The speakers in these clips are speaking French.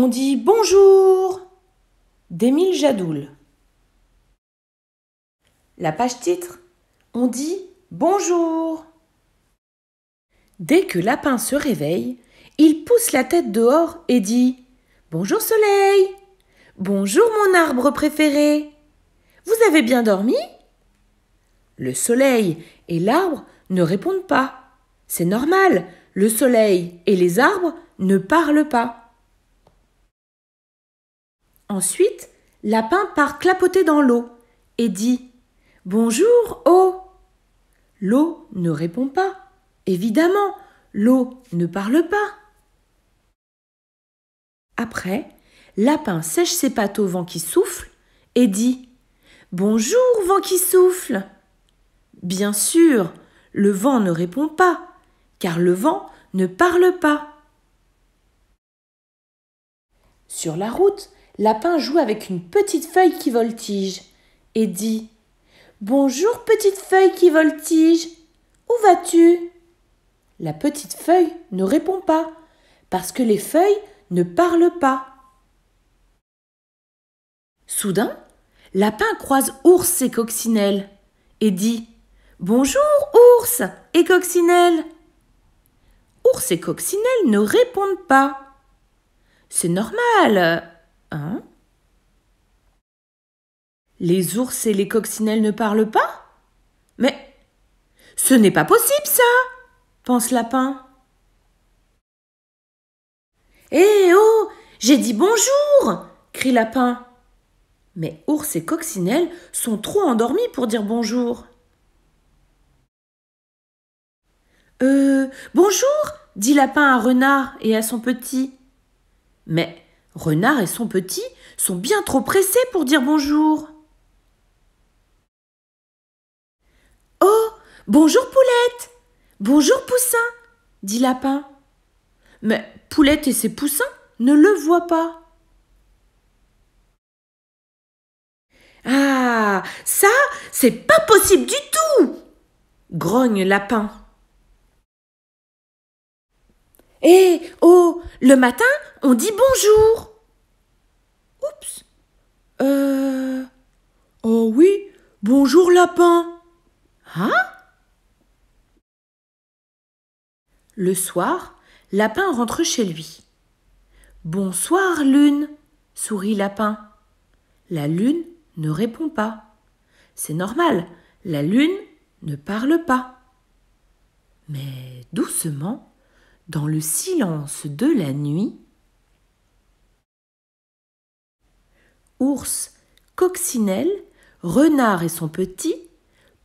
On dit bonjour d'Émile Jadoul. La page titre, on dit bonjour. Dès que Lapin se réveille, il pousse la tête dehors et dit Bonjour soleil Bonjour mon arbre préféré Vous avez bien dormi Le soleil et l'arbre ne répondent pas. C'est normal, le soleil et les arbres ne parlent pas. Ensuite, Lapin part clapoter dans l'eau et dit Bonjour, eau L'eau ne répond pas. Évidemment, l'eau ne parle pas. Après, Lapin sèche ses pattes au vent qui souffle et dit Bonjour, vent qui souffle Bien sûr, le vent ne répond pas, car le vent ne parle pas. Sur la route, Lapin joue avec une petite feuille qui voltige et dit Bonjour, petite feuille qui voltige, où vas-tu La petite feuille ne répond pas parce que les feuilles ne parlent pas. Soudain, Lapin croise ours et coccinelle et dit Bonjour, ours et coccinelle. Ours et coccinelle ne répondent pas. C'est normal, Hein? Les ours et les coccinelles ne parlent pas Mais ce n'est pas possible ça pense Lapin. Eh oh J'ai dit bonjour crie Lapin. Mais ours et coccinelles sont trop endormis pour dire bonjour. Euh, bonjour, dit Lapin à Renard et à son petit. Mais Renard et son petit sont bien trop pressés pour dire bonjour. Oh, bonjour Poulette Bonjour Poussin dit Lapin. Mais Poulette et ses poussins ne le voient pas. Ah, ça, c'est pas possible du tout grogne Lapin. Eh, oh, le matin, on dit bonjour. Oups. Euh. Oh oui, bonjour lapin. Hein Le soir, Lapin rentre chez lui. Bonsoir, Lune, sourit Lapin. La Lune ne répond pas. C'est normal, la Lune ne parle pas. Mais doucement, dans le silence de la nuit, ours, coccinelle, renard et son petit,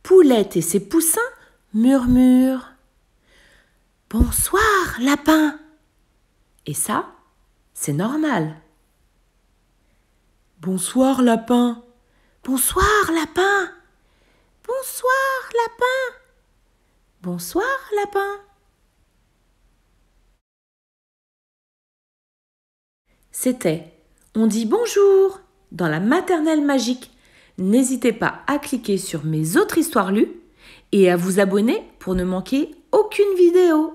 poulette et ses poussins murmurent Bonsoir, lapin Et ça, c'est normal. Bonsoir, lapin Bonsoir, lapin Bonsoir, lapin Bonsoir, lapin C'était On dit bonjour dans la maternelle magique. N'hésitez pas à cliquer sur mes autres histoires lues et à vous abonner pour ne manquer aucune vidéo.